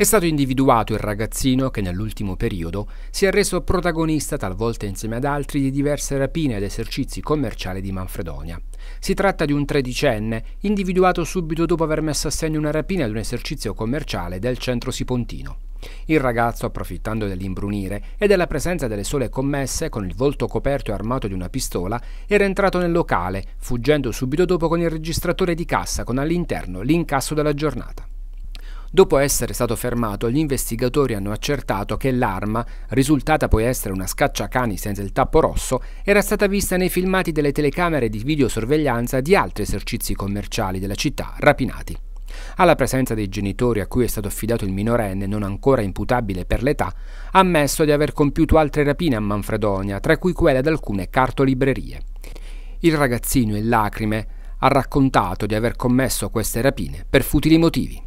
È stato individuato il ragazzino che nell'ultimo periodo si è reso protagonista talvolta insieme ad altri di diverse rapine ed esercizi commerciali di Manfredonia. Si tratta di un tredicenne individuato subito dopo aver messo a segno una rapina ad un esercizio commerciale del centro Sipontino. Il ragazzo, approfittando dell'imbrunire e della presenza delle sole commesse, con il volto coperto e armato di una pistola, era entrato nel locale, fuggendo subito dopo con il registratore di cassa con all'interno l'incasso della giornata. Dopo essere stato fermato, gli investigatori hanno accertato che l'arma, risultata poi essere una scacciacani senza il tappo rosso, era stata vista nei filmati delle telecamere di videosorveglianza di altri esercizi commerciali della città rapinati. Alla presenza dei genitori a cui è stato affidato il minorenne, non ancora imputabile per l'età, ha ammesso di aver compiuto altre rapine a Manfredonia, tra cui quelle ad alcune cartolibrerie. Il ragazzino in lacrime ha raccontato di aver commesso queste rapine per futili motivi.